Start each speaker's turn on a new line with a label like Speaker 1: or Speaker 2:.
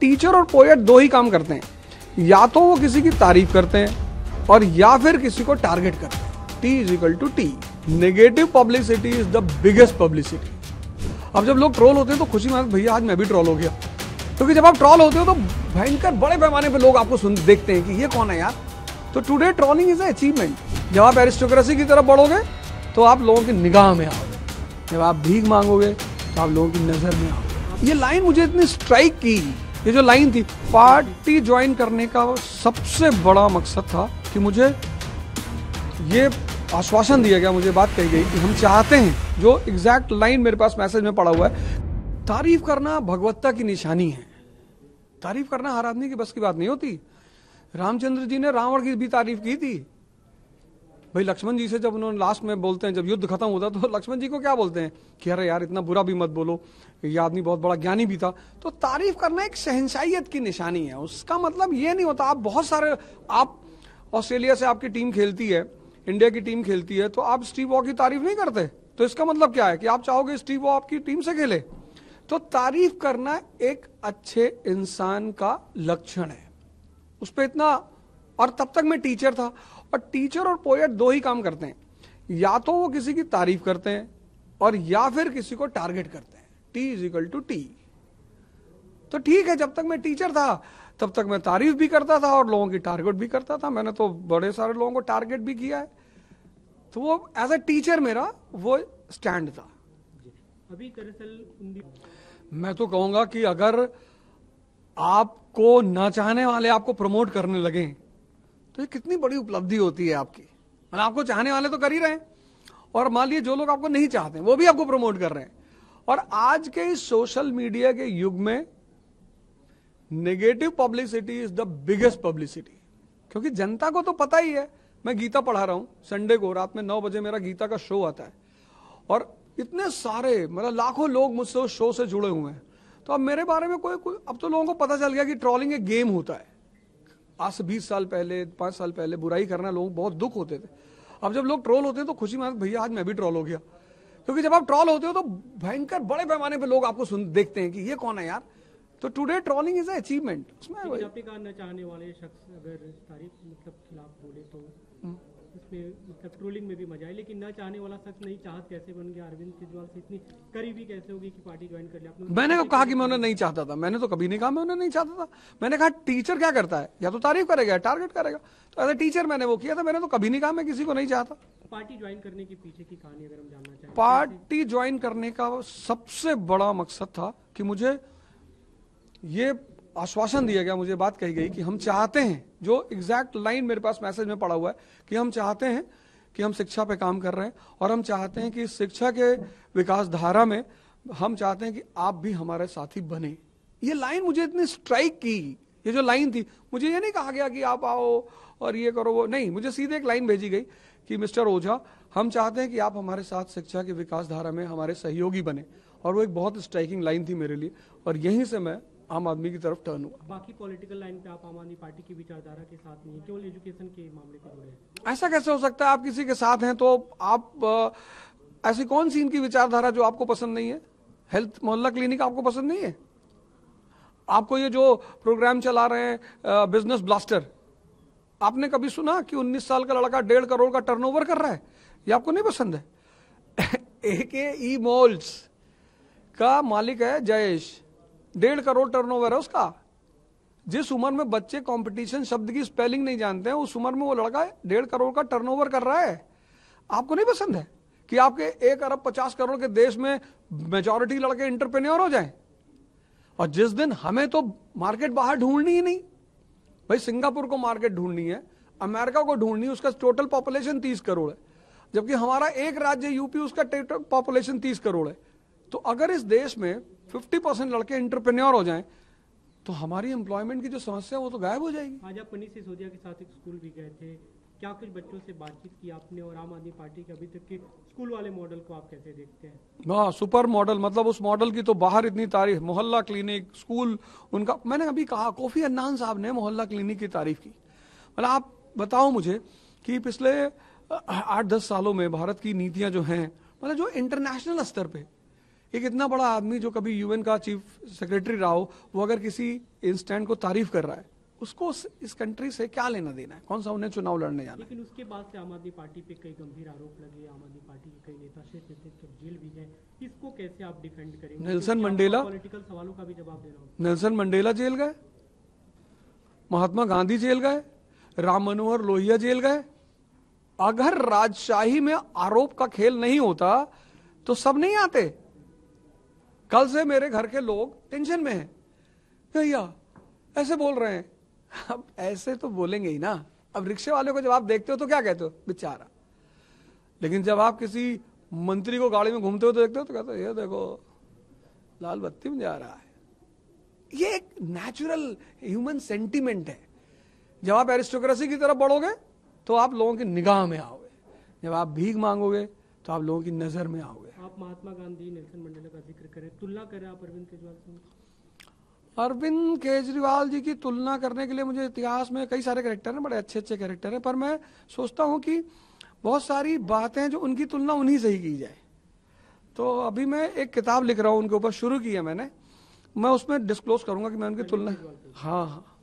Speaker 1: Teacher और poet दो ही काम करते हैं या तो वो किसी की तारीफ करते हैं और या फिर किसी को टारगेट करते हैं T is equal to T negative publicity is the biggest publicity अब जब लोग ट्रोल होते हैं तो खुशी मांग भैया आज मैं भी ट्रोल हो गया क्योंकि तो जब आप ट्रॉल होते हो तो भयंकर बड़े पैमाने पर लोग आपको सुन देखते हैं कि ये कौन है यार तो टुडे ट्रोलिंग इज अचीवमेंट जब आप एरिस्टोक्रेसी की तरफ बढ़ोगे तो आप लोगों की निगाह में आओगे जब आप भीख मांगोगे तो आप लोगों की नज़र में आओगे ये लाइन मुझे इतनी स्ट्राइक की ये जो लाइन थी पार्टी ज्वाइन करने का सबसे बड़ा मकसद था कि मुझे ये आश्वासन दिया गया मुझे बात कही गई कि हम चाहते हैं जो एग्जैक्ट लाइन मेरे पास मैसेज में पड़ा हुआ है तारीफ करना भगवत्ता की निशानी है तारीफ करना हर आदमी की बस की बात नहीं होती रामचंद्र जी ने रावण की भी तारीफ की थी भाई लक्ष्मण जी से जब उन्होंने लास्ट में बोलते हैं जब युद्ध खत्म होता तो लक्ष्मण जी को क्या बोलते हैं कि अरे यार इतना बुरा भी मत बोलो ये आदमी बहुत बड़ा ज्ञानी भी था तो तारीफ करना एक सहनशाइत की निशानी है उसका मतलब ये नहीं होता आप बहुत सारे आप ऑस्ट्रेलिया से आपकी टीम खेलती है इंडिया की टीम खेलती है तो आप स्टीव वॉ की तारीफ नहीं करते तो इसका मतलब क्या है कि आप चाहोगे स्टीव वॉ आपकी टीम से खेले तो तारीफ करना एक अच्छे इंसान का लक्षण है उस पर इतना और तब तक मैं टीचर था और टीचर और पोएट दो ही काम करते हैं या तो वो किसी की तारीफ करते हैं और या फिर किसी को टारगेट करते हैं T is equal to T तो ठीक है जब तक मैं टीचर था तब तक मैं तारीफ भी करता था और लोगों की टारगेट भी करता था मैंने तो बड़े सारे लोगों को टारगेट भी किया है तो वो एज अ टीचर मेरा वो स्टैंड था
Speaker 2: अभी दरअसल
Speaker 1: मैं तो कहूंगा कि अगर आपको ना चाहने वाले आपको प्रमोट करने लगे तो ये कितनी बड़ी उपलब्धि होती है आपकी मतलब आपको चाहने वाले तो कर ही रहे हैं और मान लीजिए जो लोग आपको नहीं चाहते वो भी आपको प्रमोट कर रहे हैं और आज के इस सोशल मीडिया के युग में negative publicity is the biggest publicity क्योंकि जनता को तो पता ही है मैं गीता पढ़ा रहा हूं संडे को रात में नौ बजे मेरा गीता का शो आता है और इतने सारे मतलब लाखों लोग मुझसे उस शो से जुड़े हुए हैं तो अब मेरे बारे में कोई कोई अब तो लोगों को पता चल गया कि ट्रॉलिंग एक गेम होता है आज से बीस साल पहले पाँच साल पहले बुराई करना लोग बहुत दुख होते थे अब जब लोग ट्रोल होते हैं तो खुशी मार भैया आज मैं भी ट्रोल हो गया क्योंकि जब आप ट्रोल होते हो तो भयंकर बड़े पैमाने पर लोग आपको सुन देखते हैं कि ये कौन है यार तो टुडे ट्रोलिंग इज अचीवमेंट उसमें
Speaker 2: चाहने वाले शख्स अगर तारीफ मतलब खिलाफ बोले तो हम्म। उसमें मतलब ट्रोलिंग में भी मजा आई लेकिन ना चाहने वाला शख्स नहीं चाहत कैसे बन गया अरविंद केजरीवाल से इतनी करीबी कैसे होगी कि पार्टी ज्वाइन कर लिया मैंने तो कहा
Speaker 1: कि मैं उन्हें नहीं चाहता था मैंने तो कभी नहीं कहा मैं उन्हें नहीं चाहता था मैंने कहा टीचर क्या करता है या तो तारीफ करेगा या टारगेट करेगा तो एज ए टीचर मैंने वो किया था मैंने तो कभी नहीं कहा मैं किसी को नहीं चाहता
Speaker 2: पार्टी ज्वाइन करने के पीछे की कहानी अगर हम जानना चाहें
Speaker 1: पार्टी ज्वाइन करने का सबसे बड़ा मकसद था कि मुझे ये आश्वासन दिया गया मुझे बात कही गई कि हम चाहते हैं जो एग्जैक्ट लाइन मेरे पास मैसेज में पड़ा हुआ है कि हम चाहते हैं कि हम शिक्षा पे काम कर रहे हैं और हम चाहते हैं कि शिक्षा के विकास धारा में हम चाहते हैं कि आप भी हमारे साथी बने ये लाइन मुझे इतनी स्ट्राइक की ये जो लाइन थी मुझे ये नहीं कहा गया कि आप आओ और ये करो वो नहीं मुझे सीधे एक लाइन भेजी गई कि मिस्टर ओझा हम चाहते हैं कि आप हमारे साथ शिक्षा के विकास धारा में हमारे सहयोगी बने और वो एक बहुत स्ट्राइकिंग लाइन थी मेरे लिए और यहीं से मैं आम आदमी की तरफ टर्न हुआ
Speaker 2: बाकी पॉलिटिकल लाइन पे आप आम आदमी पार्टी की विचारधारा के साथ नहीं केवल एजुकेशन के मामले को जुड़े
Speaker 1: हैं ऐसा कैसे हो सकता है आप किसी के साथ हैं तो आप ऐसी कौन सी इनकी विचारधारा जो आपको पसंद नहीं है हेल्थ मोहल्ला क्लिनिक आपको पसंद नहीं है आपको ये जो प्रोग्राम चला रहे हैं बिजनेस ब्लास्टर आपने कभी सुना कि 19 साल का लड़का डेढ़ करोड़ का टर्नओवर कर रहा है ये आपको नहीं पसंद है ए के ई मॉल्स का मालिक है जयेश डेढ़ करोड़ टर्नओवर है उसका जिस उम्र में बच्चे कंपटीशन शब्द की स्पेलिंग नहीं जानते हैं उस उम्र में वो लड़का डेढ़ करोड़ का टर्नओवर कर रहा है आपको नहीं पसंद है कि आपके एक अरब पचास करोड़ के देश में मेजोरिटी लड़के इंटरप्रेन्योर हो जाएं और जिस दिन हमें तो मार्केट बाहर ढूंढनी ही नहीं भाई सिंगापुर को मार्केट ढूंढनी है अमेरिका को ढूंढनी है उसका टोटल पॉपुलेशन तीस करोड़ है जबकि हमारा एक राज्य यूपी उसका पॉपुलेशन तीस करोड़ है तो अगर इस देश में फिफ्टी परसेंट लड़के इंटरप्रेन्योर हो जाएं तो हमारी एम्प्लॉयमेंट की जो समस्या वो तो गायब हो जाएगी
Speaker 2: आज आप पनीर सिसोदिया के साथ एक स्कूल भी गए थे क्या कुछ बच्चों से बातचीत की आपने और आम आदमी पार्टी के अभी तक के स्कूल वाले मॉडल को आप कैसे देखते हैं
Speaker 1: हाँ सुपर मॉडल मतलब उस मॉडल की तो बाहर इतनी तारीफ मोहल्ला क्लिनिक स्कूल उनका मैंने अभी कहा कोफी अन्नान साहब ने मोहल्ला क्लिनिक की तारीफ की मतलब आप बताओ मुझे कि पिछले आठ दस सालों में भारत की नीतियां जो हैं मतलब जो इंटरनेशनल स्तर पर एक इतना बड़ा आदमी जो कभी यूएन का चीफ सेक्रेटरी रहा हो वो अगर किसी इंस्टेंट को तारीफ कर रहा है उसको इस कंट्री से क्या लेना देना है कौन सा उन्हें चुनाव लड़ने जाना लेकिन
Speaker 2: उसके बाद से आम आदमी पार्टी पे कई गंभीर आरोप लगे आम आदमी पार्टी के कई नेता क्षेत्र तो जेल भी गए इसको कैसे आप डिफेंड करेंगे नेल्सन मंडेला पॉलिटिकल सवालों का भी जवाब दे रहा
Speaker 1: हूँ नेल्सन मंडेला जेल गए महात्मा गांधी जेल गए राम मनोहर लोहिया जेल गए अगर राजशाही में आरोप का खेल नहीं होता तो सब नहीं आते कल से मेरे घर के लोग टेंशन में हैं भैया ऐसे बोल रहे हैं अब ऐसे तो बोलेंगे ही ना अब रिक्शे वाले को जब आप देखते हो तो क्या कहते हो बेचारा लेकिन जब आप किसी मंत्री को गाड़ी में घूमते हो तो देखते हो तो कहते हो ये देखो लाल बत्ती में जा रहा है ये एक नेचुरल ह्यूमन सेंटिमेंट है जब आप एरिस्टोक्रेसी की तरफ बढ़ोगे तो आप लोगों की निगाह में आओगे जब आप भीख मांगोगे तो आप लोगों की नज़र में आओगे
Speaker 2: आप महात्मा गांधी नेल्सन मंडेला का जिक्र करें तुलना करें आप अरविंद केजरीवाल से
Speaker 1: अरविंद केजरीवाल जी की तुलना करने के लिए मुझे इतिहास में कई सारे कैरेक्टर हैं बड़े अच्छे अच्छे कैरेक्टर हैं पर मैं सोचता हूं कि बहुत सारी बातें जो उनकी तुलना उन्हीं से ही की जाए तो अभी मैं एक किताब लिख रहा हूं उनके ऊपर शुरू की है मैंने मैं उसमें डिस्क्लोज करूंगा कि मैं उनकी तुलना हाँ हाँ